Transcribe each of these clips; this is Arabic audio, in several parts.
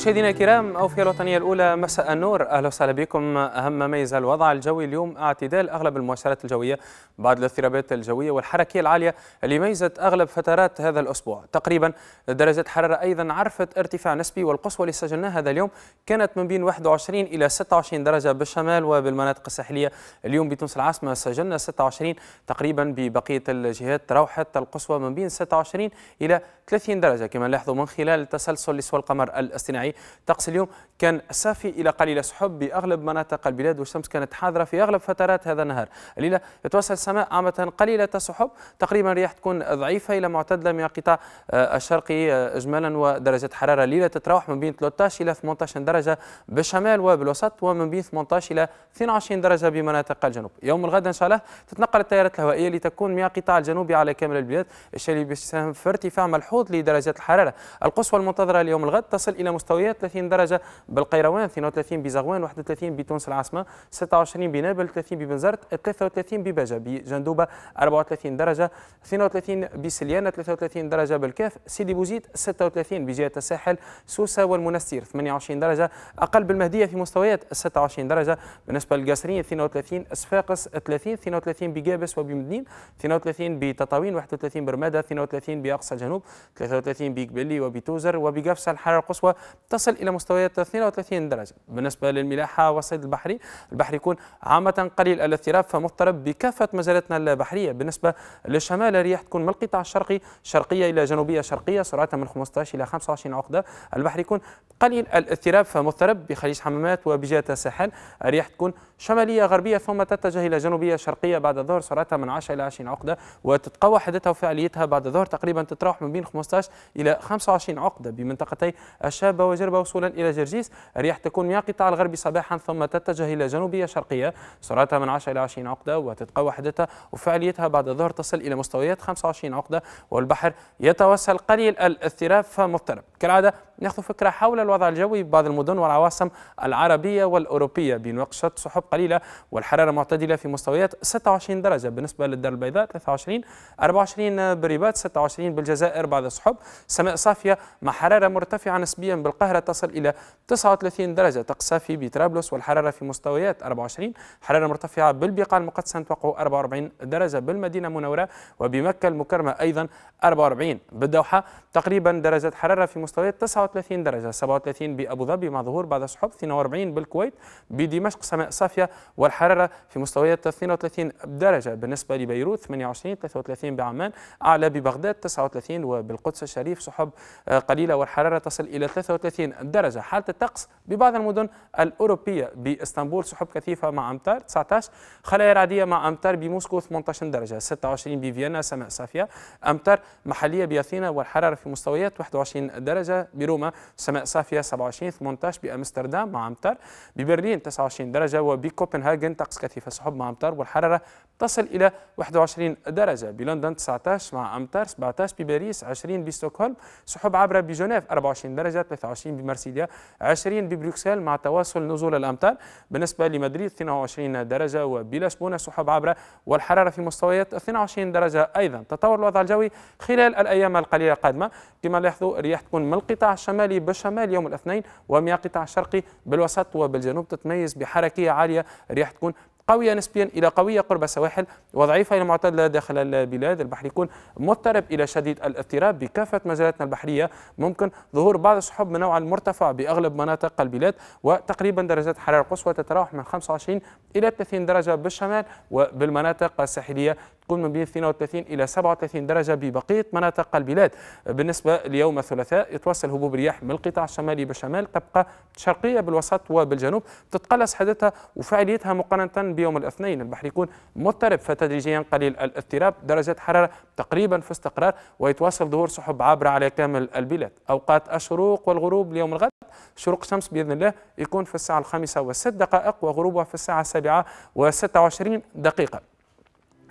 مشاهدينا الكرام أوفية الوطنية الأولى مساء النور أهلا وسهلا بكم أهم ما ميز الوضع الجوي اليوم اعتدال أغلب المؤشرات الجوية بعد الاضطرابات الجوية والحركية العالية اللي ميزت أغلب فترات هذا الأسبوع تقريبا درجة حرارة أيضا عرفت ارتفاع نسبي والقصوى اللي سجلناها هذا اليوم كانت من بين 21 إلى 26 درجة بالشمال وبالمناطق الساحلية اليوم بتونس العاصمة سجلنا 26 تقريبا ببقية الجهات روحت القصوى من بين 26 إلى 30 درجة كما نلاحظوا من خلال تسلسل لسوى القمر الاصطناعي الطبيعي طقس اليوم كان صافي إلى قليل سحب بأغلب مناطق البلاد والشمس كانت حاضرة في أغلب فترات هذا النهار الليلة يتوسع السماء عامة قليلة السحب تقريبا الرياح تكون ضعيفة إلى معتدلة من القطاع الشرقي آه، أجمالا ودرجة حرارة الليلة تتراوح من بين 13 إلى 18 درجة بالشمال وبالوسط ومن بين 18 إلى 22 درجة بمناطق الجنوب يوم الغد إن شاء الله تتنقل التيارات الهوائية لتكون من القطاع الجنوبي على كامل البلاد الشيء اللي بيساهم في ارتفاع ملحوظ لدرجات الحرارة القصوى المنتظرة ليوم الغد تصل إلى مستوى الزاويه 30 درجه بالقيروان 32 بزغوان 31 بتونس العاصمه 26 بنابل 30 ببنزرت 33 بباجه بجندوبه 34 درجه 32 بسليانه 33 درجه بالكاف سيدي بوزيد 36 بجهه الساحل سوسه والمنستير 28 درجه اقل بالمهديه في مستويات 26 درجه بالنسبه للقاسرين 32 صفاقس 30 32 بجابس وبمدنين 32 بتطاوين 31 برماده 32 باقصى الجنوب 33 بقبلي وبتوزر وبقفصه الحراره القصوى تصل الى مستويات 32 درجه بالنسبه للملاحه والصيد البحري البحر يكون عامه قليل الاضطراب فمضطرب بكافه مجالاتنا البحريه بالنسبه للشمال الرياح تكون من القطاع الشرقي شرقيه الى جنوبيه شرقيه سرعتها من 15 الى 25 عقده البحر يكون قليل الاضطراب فمضطرب بخليج حمامات وبجهه الساحل الرياح تكون شماليه غربيه ثم تتجه الى جنوبيه شرقيه بعد الظهر سرعتها من 10 الى 20 عقده وتتقوى حدتها وفعاليتها بعد الظهر تقريبا تتراوح من بين 15 الى 25 عقده بمنطقتي الشابه المغرب وصولا إلى جرجيس الرياح تكون من القطاع الغربي صباحا ثم تتجه إلى جنوبية شرقية سرعتها من 10 إلى 20 عقدة وتتقوى وحدتها وفعاليتها بعد الظهر تصل إلى مستويات 25 عقدة والبحر يتوسل قليل الاضطراب فمضطرب كالعادة ناخذ فكرة حول الوضع الجوي ببعض المدن والعواصم العربية والأوروبية بنقشة سحب قليلة والحرارة معتدلة في مستويات 26 درجة بالنسبة للدار البيضاء 23 24 بالرباط 26 بالجزائر بعد السحب سماء صافية مع حرارة مرتفعة نسبيا بالقاهرة القاهرة تصل إلى 39 درجة تقسى في بطرابلس والحرارة في مستويات 24 حرارة مرتفعة بالبقاع المقدسة نتوقع 44 درجة بالمدينة المنورة وبمكة المكرمة أيضا 44 بالدوحة تقريبا درجة حرارة في مستويات 39 درجة 37 بأبو ظبي مع ظهور بعض السحب 42 بالكويت بدمشق سماء صافية والحرارة في مستويات 32 درجة بالنسبة لبيروت 28 33 بعمان أعلى ببغداد 39 وبالقدس الشريف سحب آه، قليلة والحرارة تصل إلى 33 30 درجة حالة الطقس ببعض المدن الأوروبية بإسطنبول سحب كثيفة مع أمطار 19 خلايا رعدية مع أمطار بموسكو 18 درجة 26 بفيينا سماء صافية أمطار محلية بأثينا والحرارة في مستويات 21 درجة بروما سماء صافية 27 18 بأمستردام مع أمطار ببرلين 29 درجة وبكوبنهاجن طقس كثيفة سحب مع أمطار والحرارة تصل إلى 21 درجة بلندن 19 مع أمطار 17 بباريس 20 بستوكهولم سحب عبرة بجنيف 24 درجة 23 30 بمرسيليا 20 ببروكسل مع تواصل نزول الامطار بالنسبه لمدريد 22 درجه وبلشبونه سحب عابره والحراره في مستويات 22 درجه ايضا تطور الوضع الجوي خلال الايام القليله القادمه كما لاحظوا الرياح تكون من القطاع الشمالي بالشمال يوم الاثنين ومن القطاع الشرقي بالوسط وبالجنوب تتميز بحركيه عاليه الرياح تكون قوية نسبيا إلى قوية قرب السواحل وضعيفة إلى معتدلة داخل البلاد البحر يكون مضطرب إلى شديد الاضطراب بكافة مجالاتنا البحرية ممكن ظهور بعض السحب من نوع مرتفع بأغلب مناطق البلاد وتقريبا درجات الحرارة القصوى تتراوح من 25 إلى 30 درجة بالشمال وبالمناطق الساحلية تكون من بين 32 إلى 37 درجة ببقية مناطق البلاد بالنسبة ليوم الثلاثاء يتوصل هبوب رياح من القطاع الشمالي بالشمال تبقى شرقية بالوسط وبالجنوب تتقلص حدتها وفعاليتها مقارنة بيوم الاثنين البحر يكون مضطرب فتدريجيا قليل الاضطراب درجات حرارة تقريبا في استقرار ويتواصل ظهور سحب عابرة على كامل البلاد أوقات الشروق والغروب ليوم الغد شروق الشمس بإذن الله يكون في الساعة الخامسة وست دقائق وغروبها في الساعة السابعة وست وعشرين دقيقة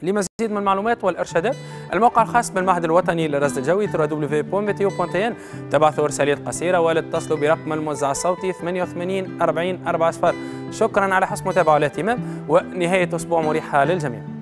لمزيد من المعلومات والإرشادات الموقع الخاص بالمعهد الوطني للرصد الجوي www.meteo.n تبعثوا رسالات قصيرة ولا اتصلوا برقم الموزع الصوتي 88 40 40 شكرا على حسن المتابعة والاهتمام ونهاية أسبوع مريحة للجميع